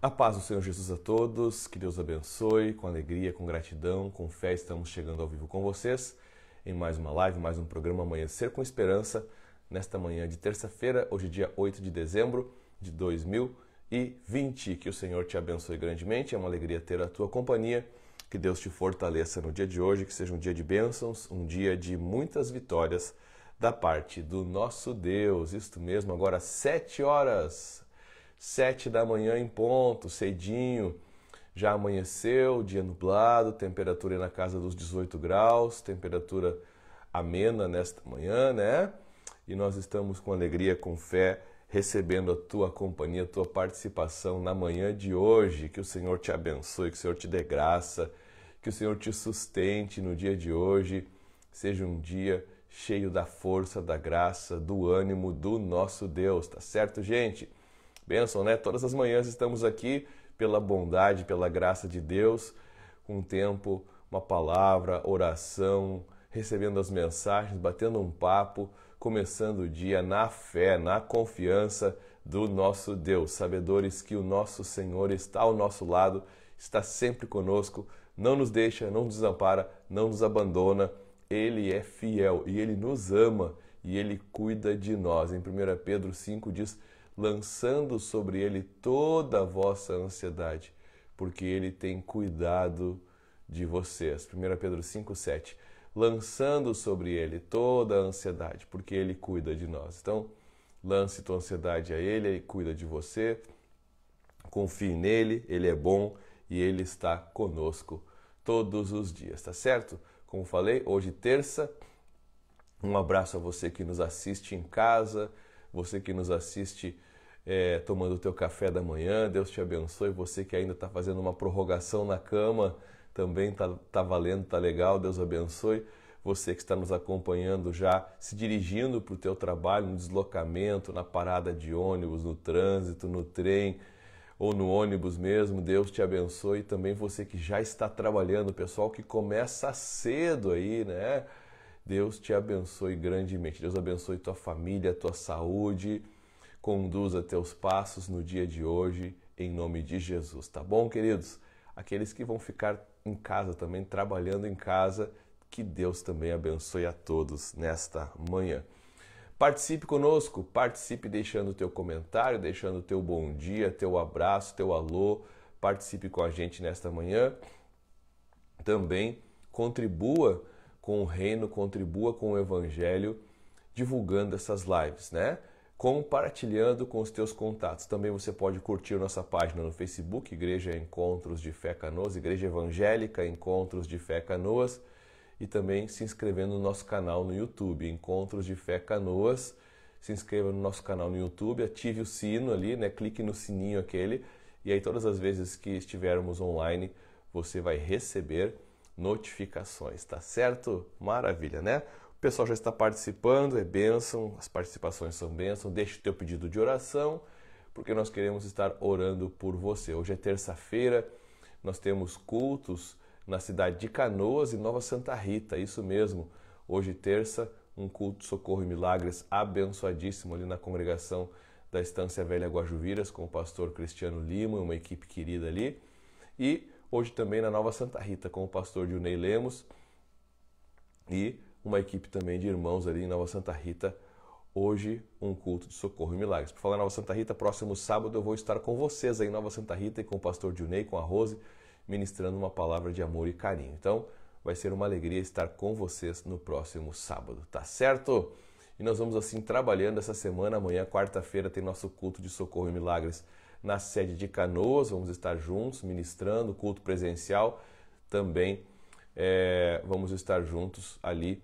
A paz do Senhor Jesus a todos, que Deus abençoe, com alegria, com gratidão, com fé, estamos chegando ao vivo com vocês em mais uma live, mais um programa Amanhecer com Esperança, nesta manhã de terça-feira, hoje dia 8 de dezembro de 2020. Que o Senhor te abençoe grandemente, é uma alegria ter a tua companhia, que Deus te fortaleça no dia de hoje, que seja um dia de bênçãos, um dia de muitas vitórias da parte do nosso Deus. Isto mesmo, agora 7 horas sete da manhã em ponto, cedinho. Já amanheceu, dia nublado, temperatura na casa dos 18 graus, temperatura amena nesta manhã, né? E nós estamos com alegria, com fé, recebendo a tua companhia, a tua participação na manhã de hoje. Que o Senhor te abençoe, que o Senhor te dê graça, que o Senhor te sustente no dia de hoje. Seja um dia cheio da força, da graça, do ânimo do nosso Deus, tá certo, gente? bênção, né? Todas as manhãs estamos aqui pela bondade, pela graça de Deus, com um tempo, uma palavra, oração, recebendo as mensagens, batendo um papo, começando o dia na fé, na confiança do nosso Deus, sabedores que o nosso Senhor está ao nosso lado, está sempre conosco, não nos deixa, não nos desampara, não nos abandona. Ele é fiel e ele nos ama e ele cuida de nós. Em 1 Pedro 5 diz: lançando sobre ele toda a vossa ansiedade, porque ele tem cuidado de vocês. 1 Pedro 5,7. Lançando sobre ele toda a ansiedade, porque ele cuida de nós. Então, lance tua ansiedade a ele, ele cuida de você. Confie nele, ele é bom e ele está conosco todos os dias, tá certo? Como falei, hoje terça. Um abraço a você que nos assiste em casa, você que nos assiste é, tomando o teu café da manhã. Deus te abençoe. Você que ainda está fazendo uma prorrogação na cama, também está tá valendo, está legal. Deus abençoe. Você que está nos acompanhando já, se dirigindo para o teu trabalho, no deslocamento, na parada de ônibus, no trânsito, no trem ou no ônibus mesmo, Deus te abençoe. Também você que já está trabalhando, pessoal que começa cedo aí, né? Deus te abençoe grandemente. Deus abençoe tua família, tua saúde conduza teus passos no dia de hoje, em nome de Jesus, tá bom, queridos? Aqueles que vão ficar em casa também, trabalhando em casa, que Deus também abençoe a todos nesta manhã. Participe conosco, participe deixando o teu comentário, deixando o teu bom dia, teu abraço, teu alô. Participe com a gente nesta manhã. Também contribua com o reino, contribua com o evangelho, divulgando essas lives, né? compartilhando com os teus contatos. Também você pode curtir nossa página no Facebook, Igreja Encontros de Fé Canoas, Igreja Evangélica Encontros de Fé Canoas, e também se inscrevendo no nosso canal no YouTube, Encontros de Fé Canoas. Se inscreva no nosso canal no YouTube, ative o sino ali, né? clique no sininho aquele, e aí todas as vezes que estivermos online, você vai receber notificações, tá certo? Maravilha, né? O pessoal já está participando, é bênção, as participações são bênção. Deixe o teu pedido de oração, porque nós queremos estar orando por você. Hoje é terça-feira, nós temos cultos na cidade de Canoas e Nova Santa Rita, isso mesmo. Hoje, terça, um culto Socorro e Milagres abençoadíssimo ali na congregação da Estância Velha Guajuviras, com o pastor Cristiano Lima e uma equipe querida ali. E hoje também na Nova Santa Rita, com o pastor Dionei Lemos e uma equipe também de irmãos ali em Nova Santa Rita. Hoje, um culto de socorro e milagres. Por falar em Nova Santa Rita, próximo sábado eu vou estar com vocês aí em Nova Santa Rita e com o pastor Junei, com a Rose, ministrando uma palavra de amor e carinho. Então, vai ser uma alegria estar com vocês no próximo sábado, tá certo? E nós vamos assim trabalhando essa semana. Amanhã, quarta-feira, tem nosso culto de socorro e milagres na sede de Canoas. Vamos estar juntos ministrando culto presencial. Também é, vamos estar juntos ali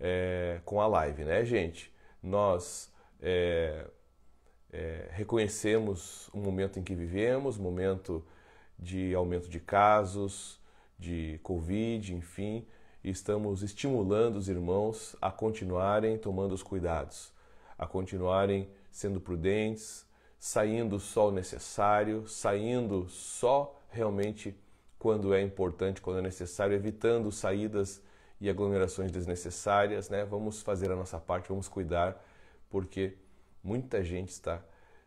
é, com a live, né, gente? Nós é, é, reconhecemos o momento em que vivemos, momento de aumento de casos, de Covid, enfim, e estamos estimulando os irmãos a continuarem tomando os cuidados, a continuarem sendo prudentes, saindo só o necessário, saindo só realmente quando é importante, quando é necessário, evitando saídas e aglomerações desnecessárias, né? Vamos fazer a nossa parte, vamos cuidar, porque muita gente está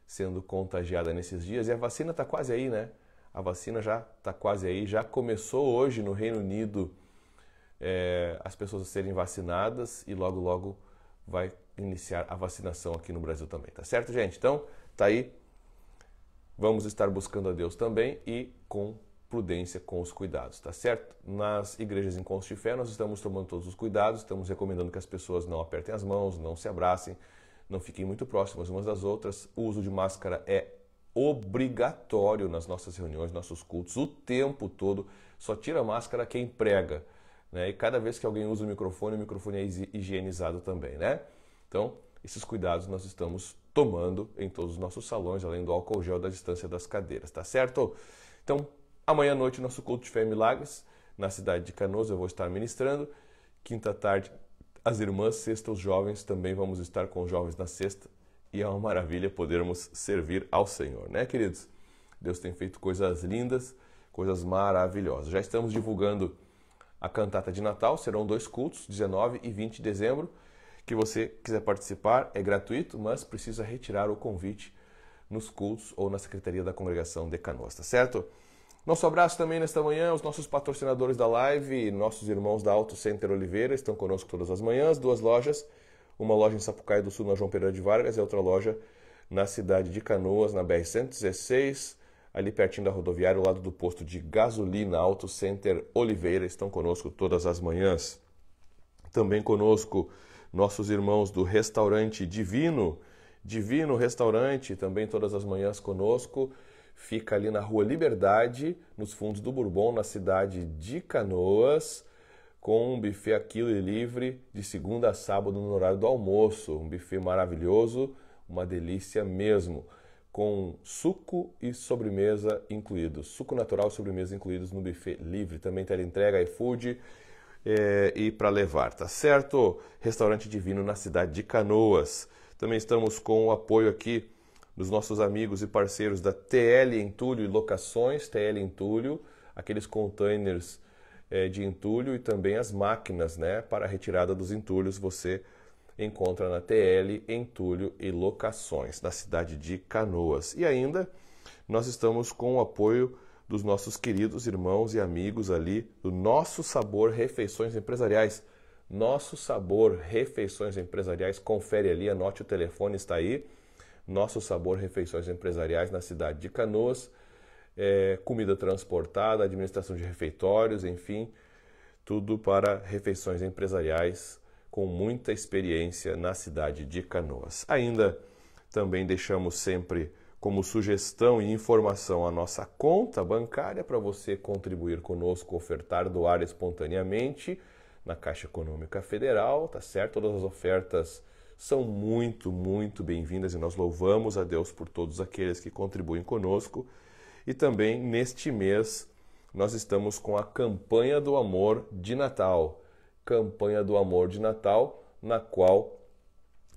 sendo contagiada nesses dias e a vacina está quase aí, né? A vacina já está quase aí, já começou hoje no Reino Unido é, as pessoas a serem vacinadas e logo, logo vai iniciar a vacinação aqui no Brasil também, tá certo, gente? Então, tá aí. Vamos estar buscando a Deus também e com prudência com os cuidados, tá certo? Nas igrejas em Consto de Fé, nós estamos tomando todos os cuidados, estamos recomendando que as pessoas não apertem as mãos, não se abracem, não fiquem muito próximas umas das outras. O uso de máscara é obrigatório nas nossas reuniões, nossos cultos, o tempo todo. Só tira a máscara quem prega. Né? E cada vez que alguém usa o microfone, o microfone é higienizado também, né? Então, esses cuidados nós estamos tomando em todos os nossos salões, além do álcool gel da distância das cadeiras, tá certo? Então, Amanhã à noite, nosso culto de fé e milagres, na cidade de Canoas, eu vou estar ministrando. Quinta tarde, as irmãs, sexta, os jovens, também vamos estar com os jovens na sexta. E é uma maravilha podermos servir ao Senhor, né, queridos? Deus tem feito coisas lindas, coisas maravilhosas. Já estamos divulgando a cantata de Natal, serão dois cultos, 19 e 20 de dezembro. Que você quiser participar, é gratuito, mas precisa retirar o convite nos cultos ou na secretaria da congregação de Canoas, tá certo? Nosso abraço também nesta manhã aos nossos patrocinadores da live, nossos irmãos da Auto Center Oliveira, estão conosco todas as manhãs, duas lojas, uma loja em Sapucaí do Sul, na João Pereira de Vargas, e outra loja na cidade de Canoas, na BR-116, ali pertinho da rodoviária, ao lado do posto de gasolina Auto Center Oliveira, estão conosco todas as manhãs. Também conosco nossos irmãos do restaurante Divino, Divino Restaurante, também todas as manhãs conosco. Fica ali na Rua Liberdade, nos fundos do Bourbon, na cidade de Canoas, com um buffet aquilo e livre de segunda a sábado no horário do almoço. Um buffet maravilhoso, uma delícia mesmo, com suco e sobremesa incluídos. Suco natural e sobremesa incluídos no buffet livre. Também tem entrega, iFood. É, e para levar, tá certo? Restaurante Divino na cidade de Canoas. Também estamos com o apoio aqui dos nossos amigos e parceiros da TL Entulho e Locações, TL Entulho, aqueles containers é, de entulho e também as máquinas né, para a retirada dos entulhos você encontra na TL Entulho e Locações, na cidade de Canoas. E ainda nós estamos com o apoio dos nossos queridos irmãos e amigos ali do Nosso Sabor Refeições Empresariais. Nosso Sabor Refeições Empresariais, confere ali, anote o telefone, está aí nosso Sabor Refeições Empresariais na cidade de Canoas, é, comida transportada, administração de refeitórios, enfim, tudo para refeições empresariais com muita experiência na cidade de Canoas. Ainda também deixamos sempre como sugestão e informação a nossa conta bancária para você contribuir conosco, ofertar, doar espontaneamente na Caixa Econômica Federal, tá certo? Todas as ofertas são muito, muito bem-vindas e nós louvamos a Deus por todos aqueles que contribuem conosco. E também neste mês nós estamos com a campanha do amor de Natal. Campanha do amor de Natal, na qual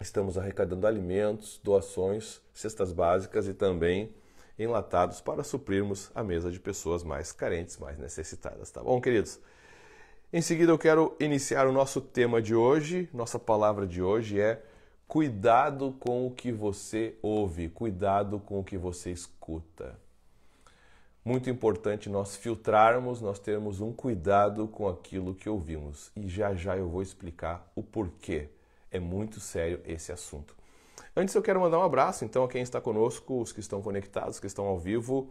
estamos arrecadando alimentos, doações, cestas básicas e também enlatados para suprirmos a mesa de pessoas mais carentes, mais necessitadas, tá bom, queridos? Em seguida, eu quero iniciar o nosso tema de hoje. Nossa palavra de hoje é Cuidado com o que você ouve, cuidado com o que você escuta. Muito importante nós filtrarmos, nós termos um cuidado com aquilo que ouvimos. E já já eu vou explicar o porquê. É muito sério esse assunto. Antes eu quero mandar um abraço então a quem está conosco, os que estão conectados, que estão ao vivo.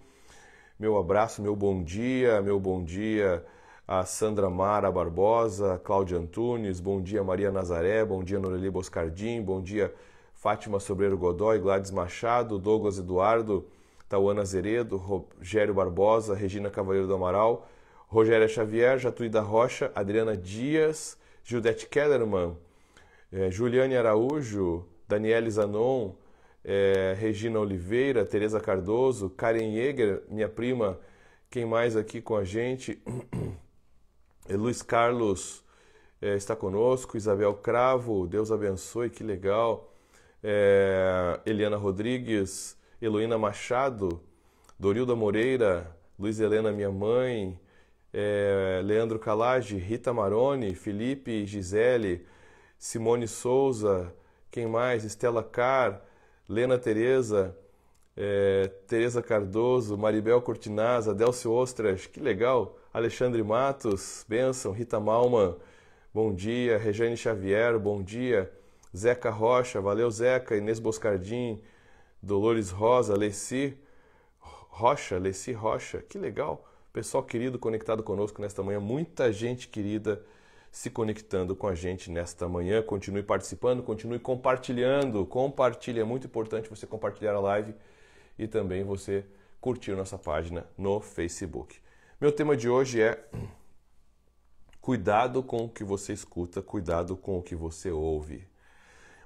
Meu abraço, meu bom dia, meu bom dia a Sandra Mara Barbosa, Cláudia Antunes, bom dia Maria Nazaré, bom dia Noreli Boscardim, bom dia Fátima Sobreiro Godoy, Gladys Machado, Douglas Eduardo, Tauana Zeredo, Rogério Barbosa, Regina Cavaleiro do Amaral, Rogéria Xavier, Jatuí da Rocha, Adriana Dias, Gildete Kellerman, eh, Juliane Araújo, Daniele Zanon, eh, Regina Oliveira, Tereza Cardoso, Karen Jäger, minha prima, quem mais aqui com a gente? É, Luiz Carlos é, está conosco, Isabel Cravo, Deus abençoe, que legal. É, Eliana Rodrigues, Heloína Machado, Dorilda Moreira, Luiz Helena, minha mãe, é, Leandro Calage, Rita Maroni, Felipe Gisele, Simone Souza, quem mais? Estela Car, Lena Tereza, é, Tereza Cardoso, Maribel Cortinaz, Adelcio Ostras, que legal! Alexandre Matos, benção. Rita Malman, bom dia. Rejane Xavier, bom dia. Zeca Rocha, valeu Zeca. Inês Boscardim, Dolores Rosa, Leci Rocha, Leci Rocha, que legal. Pessoal querido conectado conosco nesta manhã, muita gente querida se conectando com a gente nesta manhã. Continue participando, continue compartilhando. Compartilha, é muito importante você compartilhar a live e também você curtir nossa página no Facebook. Meu tema de hoje é cuidado com o que você escuta, cuidado com o que você ouve.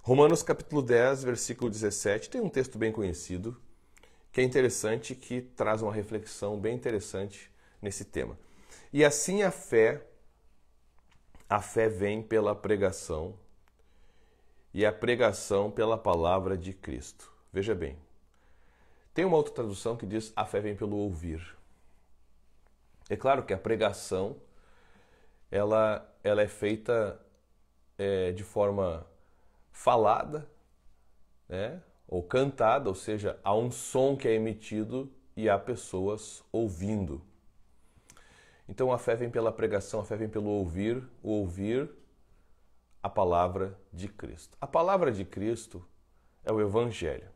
Romanos capítulo 10, versículo 17, tem um texto bem conhecido que é interessante, que traz uma reflexão bem interessante nesse tema. E assim a fé, a fé vem pela pregação e a pregação pela palavra de Cristo. Veja bem, tem uma outra tradução que diz a fé vem pelo ouvir. É claro que a pregação ela, ela é feita é, de forma falada, né? ou cantada, ou seja, há um som que é emitido e há pessoas ouvindo. Então a fé vem pela pregação, a fé vem pelo ouvir, o ouvir a palavra de Cristo. A palavra de Cristo é o Evangelho.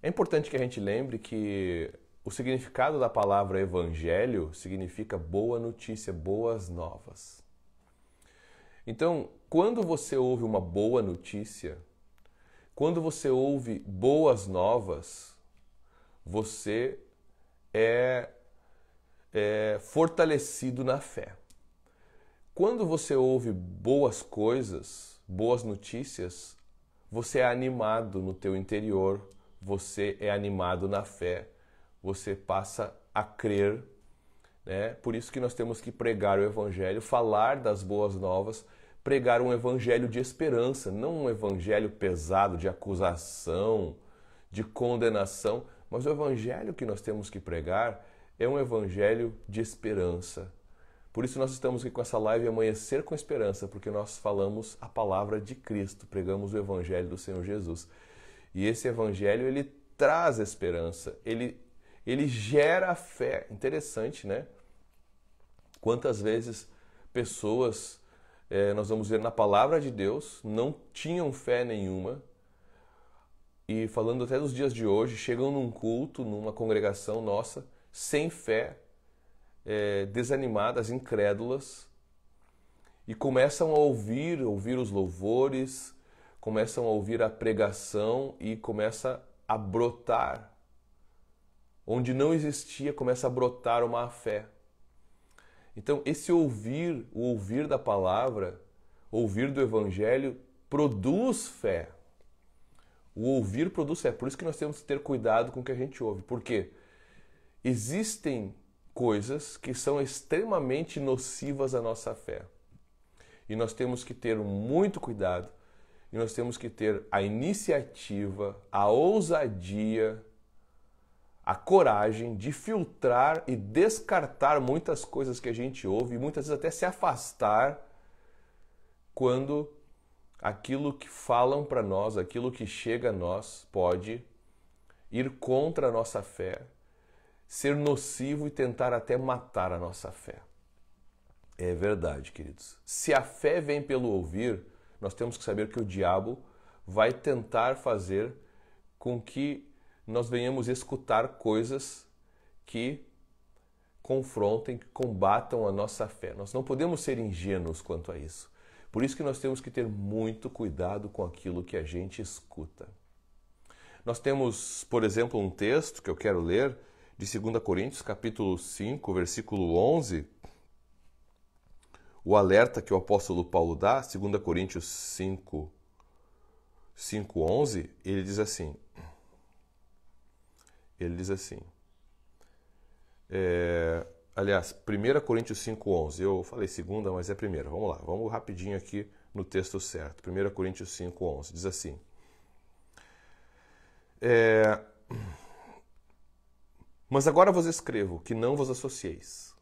É importante que a gente lembre que o significado da palavra evangelho significa boa notícia, boas novas. Então, quando você ouve uma boa notícia, quando você ouve boas novas, você é, é fortalecido na fé. Quando você ouve boas coisas, boas notícias, você é animado no teu interior, você é animado na fé você passa a crer. Né? Por isso que nós temos que pregar o Evangelho, falar das boas novas, pregar um Evangelho de esperança, não um Evangelho pesado de acusação, de condenação, mas o Evangelho que nós temos que pregar é um Evangelho de esperança. Por isso nós estamos aqui com essa live Amanhecer com Esperança, porque nós falamos a palavra de Cristo, pregamos o Evangelho do Senhor Jesus. E esse Evangelho, ele traz esperança, ele ele gera fé. Interessante, né? Quantas vezes pessoas, é, nós vamos ver na palavra de Deus, não tinham fé nenhuma, e falando até dos dias de hoje, chegam num culto, numa congregação nossa, sem fé, é, desanimadas, incrédulas, e começam a ouvir, ouvir os louvores, começam a ouvir a pregação e começa a brotar Onde não existia, começa a brotar uma fé. Então, esse ouvir, o ouvir da palavra, ouvir do evangelho, produz fé. O ouvir produz fé. Por isso que nós temos que ter cuidado com o que a gente ouve. Por quê? Existem coisas que são extremamente nocivas à nossa fé. E nós temos que ter muito cuidado, e nós temos que ter a iniciativa, a ousadia a coragem de filtrar e descartar muitas coisas que a gente ouve e muitas vezes até se afastar quando aquilo que falam para nós, aquilo que chega a nós, pode ir contra a nossa fé, ser nocivo e tentar até matar a nossa fé. É verdade, queridos. Se a fé vem pelo ouvir, nós temos que saber que o diabo vai tentar fazer com que nós venhamos escutar coisas que confrontem, que combatam a nossa fé. Nós não podemos ser ingênuos quanto a isso. Por isso que nós temos que ter muito cuidado com aquilo que a gente escuta. Nós temos, por exemplo, um texto que eu quero ler de 2 Coríntios, capítulo 5, versículo 11. O alerta que o apóstolo Paulo dá, 2 Coríntios 5, 5, 11, ele diz assim: ele diz assim. É, aliás, 1 Coríntios 5,11. Eu falei segunda, mas é primeira. Vamos lá, vamos rapidinho aqui no texto certo. 1 Coríntios 5,11. Diz assim. É, mas agora vos escrevo que não vos associeis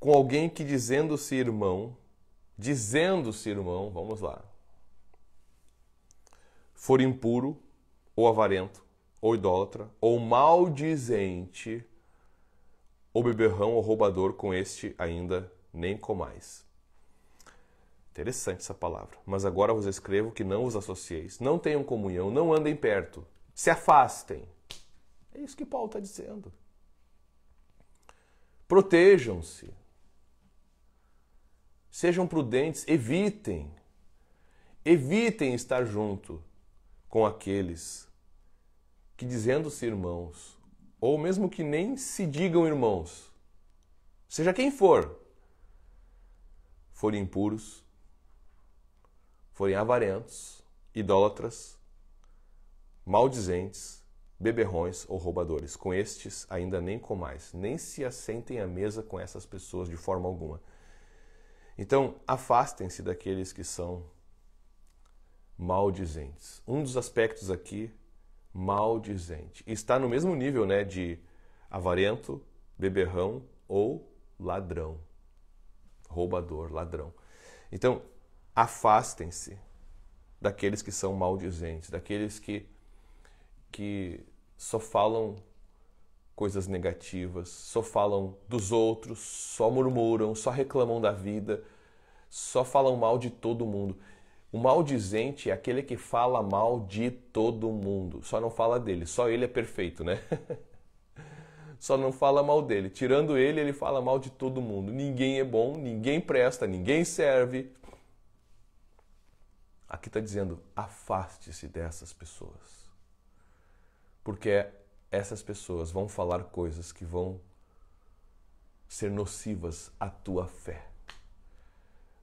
com alguém que dizendo-se irmão, dizendo-se irmão, vamos lá, for impuro ou avarento ou idólatra, ou maldizente, ou beberrão ou roubador, com este ainda nem com mais. Interessante essa palavra. Mas agora vos escrevo que não os associeis, não tenham comunhão, não andem perto, se afastem. É isso que Paulo está dizendo. Protejam-se. Sejam prudentes, evitem. Evitem estar junto com aqueles que dizendo-se irmãos, ou mesmo que nem se digam irmãos, seja quem for, forem impuros, forem avarentos, idólatras, maldizentes, beberrões ou roubadores. Com estes ainda nem com mais, nem se assentem à mesa com essas pessoas de forma alguma. Então, afastem-se daqueles que são maldizentes. Um dos aspectos aqui maldizente. Está no mesmo nível né, de avarento, beberrão ou ladrão. Roubador, ladrão. Então, afastem-se daqueles que são maldizentes, daqueles que, que só falam coisas negativas, só falam dos outros, só murmuram, só reclamam da vida, só falam mal de todo mundo. O maldizente é aquele que fala mal de todo mundo, só não fala dele, só ele é perfeito, né? só não fala mal dele. Tirando ele, ele fala mal de todo mundo. Ninguém é bom, ninguém presta, ninguém serve. Aqui está dizendo: afaste-se dessas pessoas. Porque essas pessoas vão falar coisas que vão ser nocivas à tua fé.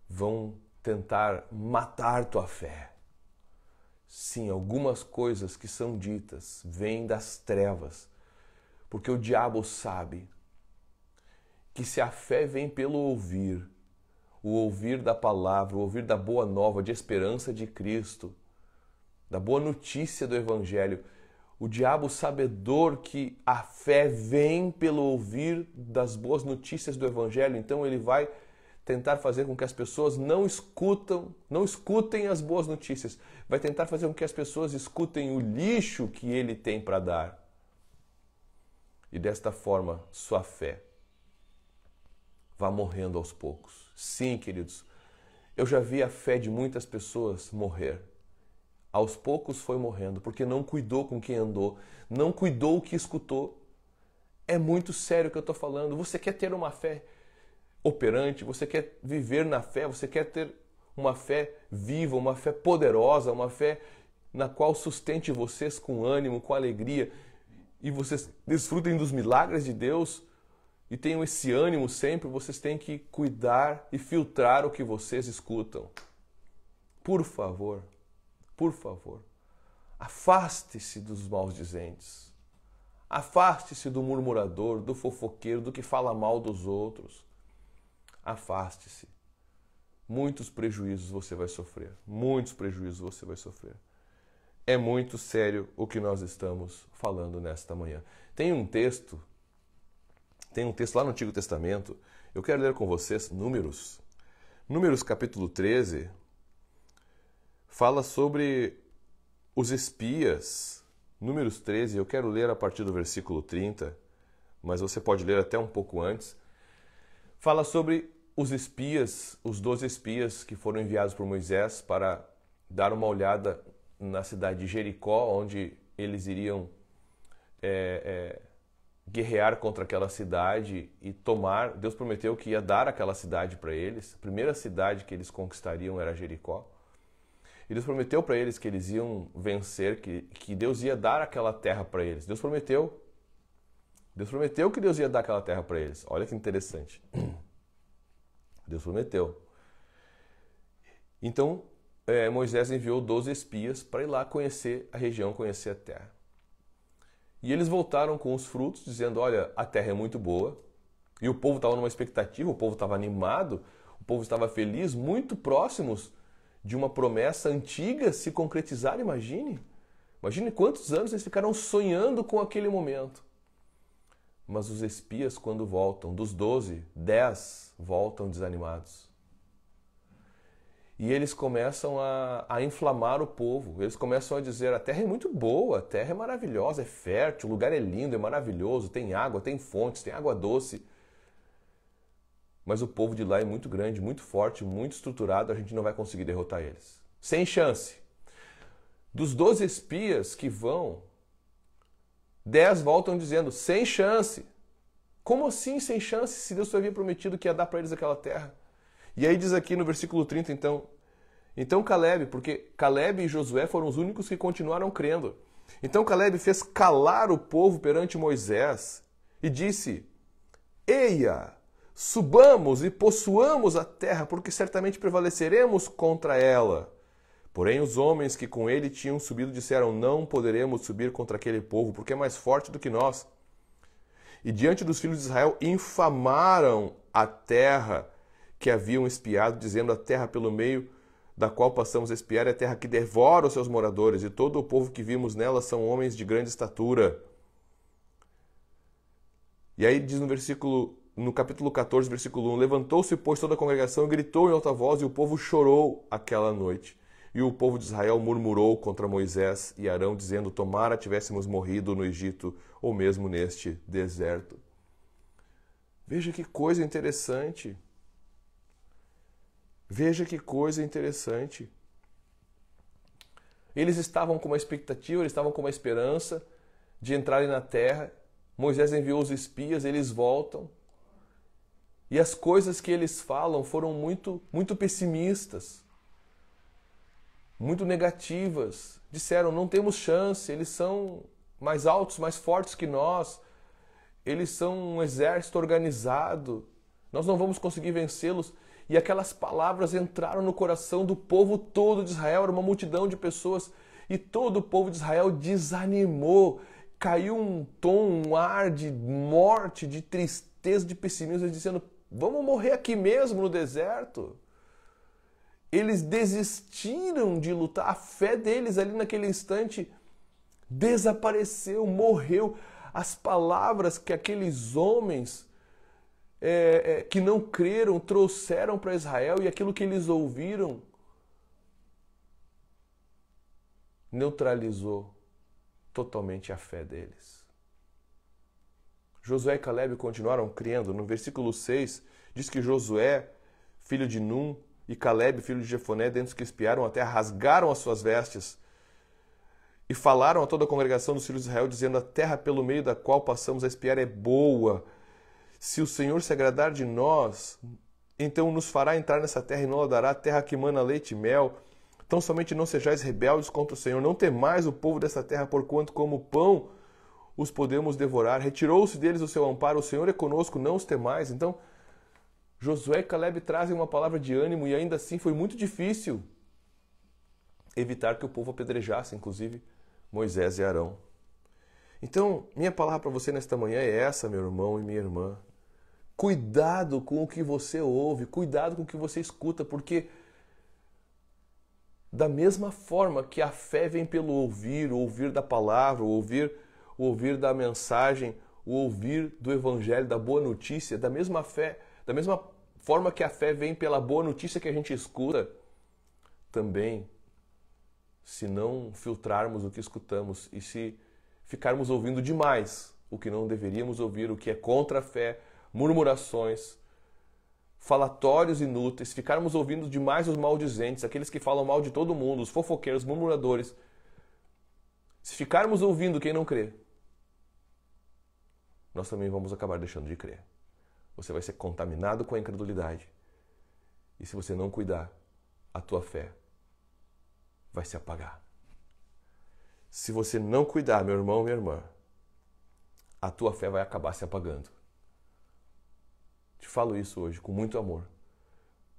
Vão tentar matar tua fé. Sim, algumas coisas que são ditas vêm das trevas, porque o diabo sabe que se a fé vem pelo ouvir, o ouvir da palavra, o ouvir da boa nova de esperança de Cristo, da boa notícia do Evangelho, o diabo sabedor que a fé vem pelo ouvir das boas notícias do Evangelho, então ele vai tentar fazer com que as pessoas não escutam, não escutem as boas notícias. Vai tentar fazer com que as pessoas escutem o lixo que ele tem para dar. E desta forma, sua fé vá morrendo aos poucos. Sim, queridos, eu já vi a fé de muitas pessoas morrer. Aos poucos foi morrendo, porque não cuidou com quem andou, não cuidou o que escutou. É muito sério o que eu estou falando. Você quer ter uma fé operante, você quer viver na fé, você quer ter uma fé viva, uma fé poderosa, uma fé na qual sustente vocês com ânimo, com alegria e vocês desfrutem dos milagres de Deus e tenham esse ânimo sempre, vocês têm que cuidar e filtrar o que vocês escutam. Por favor, por favor, afaste-se dos maldizentes. Afaste-se do murmurador, do fofoqueiro, do que fala mal dos outros afaste-se. Muitos prejuízos você vai sofrer, muitos prejuízos você vai sofrer. É muito sério o que nós estamos falando nesta manhã. Tem um texto, tem um texto lá no Antigo Testamento, eu quero ler com vocês Números. Números capítulo 13 fala sobre os espias. Números 13, eu quero ler a partir do versículo 30, mas você pode ler até um pouco antes fala sobre os espias, os 12 espias que foram enviados por Moisés para dar uma olhada na cidade de Jericó, onde eles iriam é, é, guerrear contra aquela cidade e tomar. Deus prometeu que ia dar aquela cidade para eles. A primeira cidade que eles conquistariam era Jericó. E Deus prometeu para eles que eles iam vencer, que, que Deus ia dar aquela terra para eles. Deus prometeu Deus prometeu que Deus ia dar aquela terra para eles. Olha que interessante. Deus prometeu. Então, é, Moisés enviou 12 espias para ir lá conhecer a região, conhecer a terra. E eles voltaram com os frutos, dizendo: Olha, a terra é muito boa. E o povo estava numa expectativa, o povo estava animado, o povo estava feliz, muito próximos de uma promessa antiga se concretizar. Imagine! Imagine quantos anos eles ficaram sonhando com aquele momento. Mas os espias, quando voltam, dos doze, dez voltam desanimados. E eles começam a, a, inflamar o povo. Eles começam a dizer: a terra é muito boa, a terra é maravilhosa, é fértil, o lugar é lindo, é maravilhoso, tem água, tem fontes, tem água doce. Mas o povo de lá é muito grande, muito forte, muito estruturado, a gente não vai conseguir derrotar eles. Sem chance. Dos 12 espias que vão, Dez voltam dizendo, sem chance. Como assim sem chance se Deus havia prometido que ia dar para eles aquela terra? E aí diz aqui no versículo 30, então, então Caleb, porque Caleb e Josué foram os únicos que continuaram crendo. Então Caleb fez calar o povo perante Moisés e disse: Eia, subamos e possuamos a terra, porque certamente prevaleceremos contra ela. Porém, os homens que com ele tinham subido disseram: Não poderemos subir contra aquele povo, porque é mais forte do que nós. E diante dos filhos de Israel infamaram a terra que haviam espiado, dizendo: A terra pelo meio da qual passamos a espiar é a terra que devora os seus moradores, e todo o povo que vimos nela são homens de grande estatura. E aí diz no versículo no capítulo 14, versículo 1, levantou-se, pois, toda a congregação e gritou em alta voz, e o povo chorou aquela noite. E o povo de Israel murmurou contra Moisés e Arão, dizendo: Tomara tivéssemos morrido no Egito ou mesmo neste deserto. Veja que coisa interessante. Veja que coisa interessante. Eles estavam com uma expectativa, eles estavam com uma esperança de entrarem na terra. Moisés enviou os espias, eles voltam. E as coisas que eles falam foram muito, muito pessimistas muito negativas. Disseram: não temos chance, eles são mais altos, mais fortes que nós, eles são um exército organizado, nós não vamos conseguir vencê-los. E aquelas palavras entraram no coração do povo todo de Israel, era uma multidão de pessoas, e todo o povo de Israel desanimou, caiu um tom, um ar de morte, de tristeza, de pessimismo, dizendo: vamos morrer aqui mesmo no deserto. Eles desistiram de lutar, a fé deles ali naquele instante desapareceu, morreu. As palavras que aqueles homens é, é, que não creram trouxeram para Israel e aquilo que eles ouviram neutralizou totalmente a fé deles. Josué e Caleb continuaram crendo. No versículo 6 diz que Josué, filho de Num, e Caleb, filho de Jefoné, dentre os que espiaram a terra, rasgaram as suas vestes e falaram a toda a congregação dos filhos de Israel, dizendo: A terra pelo meio da qual passamos a espiar é boa. Se o Senhor se agradar de nós, então nos fará entrar nessa terra e não dará terra que mana leite e mel. Então somente não sejais rebeldes contra o Senhor, não temais o povo dessa terra, porquanto como pão os podemos devorar. Retirou-se deles o seu amparo, o Senhor é conosco, não os temais. Então, Josué e Caleb trazem uma palavra de ânimo e ainda assim foi muito difícil evitar que o povo apedrejasse, inclusive Moisés e Arão. Então, minha palavra para você nesta manhã é essa, meu irmão e minha irmã. Cuidado com o que você ouve, cuidado com o que você escuta, porque da mesma forma que a fé vem pelo ouvir, o ouvir da palavra, o ouvir, o ouvir da mensagem, o ouvir do evangelho, da boa notícia, da mesma fé, da mesma forma que a fé vem pela boa notícia que a gente escuta, também, se não filtrarmos o que escutamos e se ficarmos ouvindo demais o que não deveríamos ouvir, o que é contra a fé, murmurações, falatórios inúteis, ficarmos ouvindo demais os maldizentes, aqueles que falam mal de todo mundo, os fofoqueiros, murmuradores. Se ficarmos ouvindo quem não crê, nós também vamos acabar deixando de crer você vai ser contaminado com a incredulidade. E se você não cuidar, a tua fé vai se apagar. Se você não cuidar, meu irmão, minha irmã, a tua fé vai acabar se apagando. Te falo isso hoje com muito amor,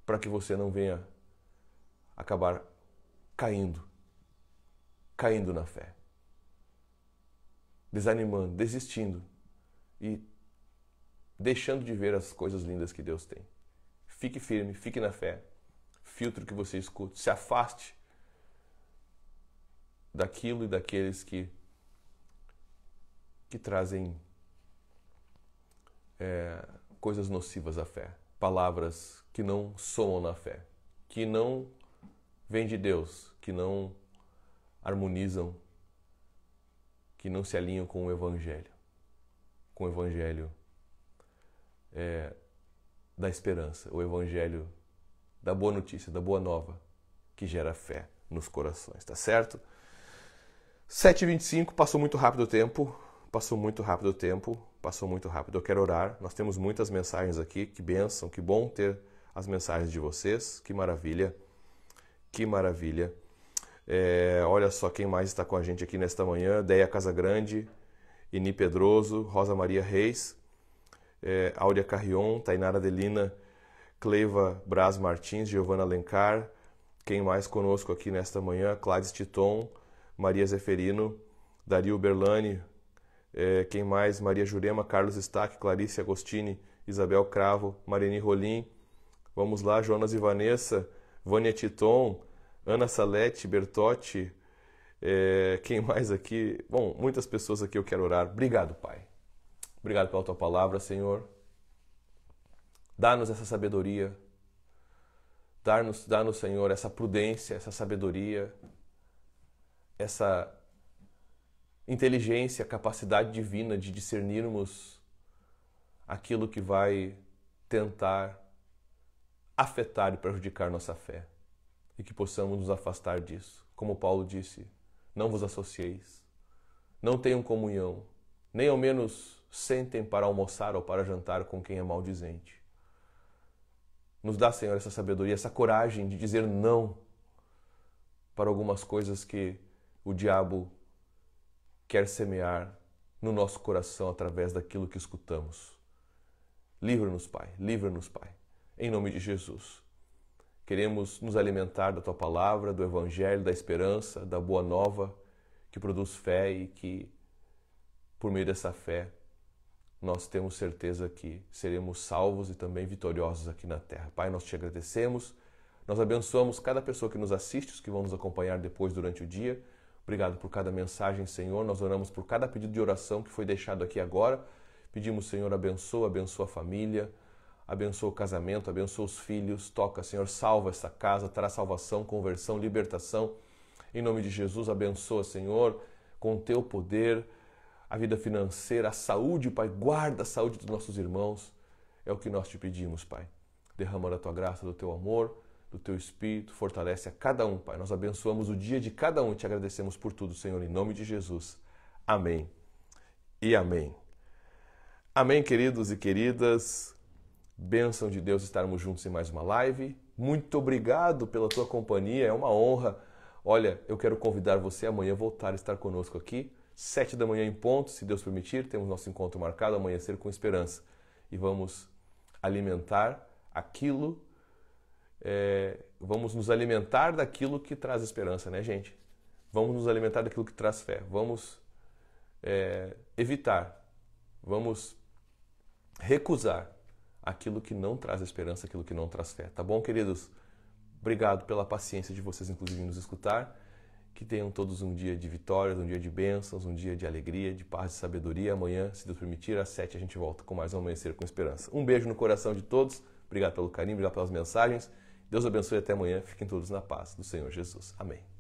para que você não venha acabar caindo, caindo na fé, desanimando, desistindo e deixando de ver as coisas lindas que Deus tem. Fique firme, fique na fé, filtre o que você escuta, se afaste daquilo e daqueles que, que trazem é, coisas nocivas à fé, palavras que não soam na fé, que não vêm de Deus, que não harmonizam, que não se alinham com o Evangelho, com o Evangelho é, da esperança, o evangelho da boa notícia, da boa nova, que gera fé nos corações, tá certo? 7h25, passou muito rápido o tempo, passou muito rápido o tempo, passou muito rápido. Eu quero orar, nós temos muitas mensagens aqui, que bênção, que bom ter as mensagens de vocês, que maravilha, que maravilha. É, olha só quem mais está com a gente aqui nesta manhã, Deia Casagrande, Ini Pedroso, Rosa Maria Reis, é, Áurea Carrion, Tainara Delina, Cleiva Braz Martins, Giovana Alencar, quem mais conosco aqui nesta manhã, Cláudio Titon, Maria Zeferino, Dario Berlani, é, quem mais, Maria Jurema, Carlos Stack, Clarice Agostini, Isabel Cravo, Marini Rolim, vamos lá, Jonas e Vanessa, Vânia Titon, Ana Salete, Bertotti, é, quem mais aqui? Bom, muitas pessoas aqui eu quero orar. Obrigado, Pai. Obrigado pela tua palavra, Senhor. Dá-nos essa sabedoria. Dá-nos, dá-nos, Senhor, essa prudência, essa sabedoria, essa inteligência, capacidade divina de discernirmos aquilo que vai tentar afetar e prejudicar nossa fé e que possamos nos afastar disso. Como Paulo disse, não vos associeis, não tenham comunhão, nem ao menos sentem para almoçar ou para jantar com quem é maldizente. Nos dá, Senhor, essa sabedoria, essa coragem de dizer não para algumas coisas que o diabo quer semear no nosso coração através daquilo que escutamos. Livra-nos, Pai, livra-nos, Pai, em nome de Jesus. Queremos nos alimentar da tua palavra, do evangelho, da esperança, da boa nova que produz fé e que, por meio dessa fé, nós temos certeza que seremos salvos e também vitoriosos aqui na terra. Pai, nós te agradecemos, nós abençoamos cada pessoa que nos assiste, os que vão nos acompanhar depois durante o dia. Obrigado por cada mensagem, Senhor. Nós oramos por cada pedido de oração que foi deixado aqui agora. Pedimos, Senhor, abençoa, abençoa a família, abençoa o casamento, abençoa os filhos. Toca, Senhor, salva essa casa, traz salvação, conversão, libertação. Em nome de Jesus, abençoa, Senhor, com teu poder a vida financeira, a saúde, Pai. Guarda a saúde dos nossos irmãos. É o que nós te pedimos, Pai. Derrama da tua graça, do teu amor, do teu espírito, fortalece a cada um, Pai. Nós abençoamos o dia de cada um e te agradecemos por tudo, Senhor, em nome de Jesus. Amém e amém. Amém, queridos e queridas. Bênção de Deus estarmos juntos em mais uma live. Muito obrigado pela tua companhia, é uma honra. Olha, eu quero convidar você amanhã a voltar a estar conosco aqui sete da manhã em ponto, se Deus permitir, temos nosso encontro marcado, amanhecer com esperança. E vamos alimentar aquilo, é, vamos nos alimentar daquilo que traz esperança, né, gente? Vamos nos alimentar daquilo que traz fé. Vamos é, evitar, vamos recusar aquilo que não traz esperança, aquilo que não traz fé. Tá bom, queridos? Obrigado pela paciência de vocês, inclusive, nos escutar. Que tenham todos um dia de vitórias, um dia de bênçãos, um dia de alegria, de paz, de sabedoria. Amanhã, se Deus permitir, às sete a gente volta com mais um Amanhecer com Esperança. Um beijo no coração de todos. Obrigado pelo carinho, obrigado pelas mensagens. Deus abençoe até amanhã. Fiquem todos na paz do Senhor Jesus. Amém.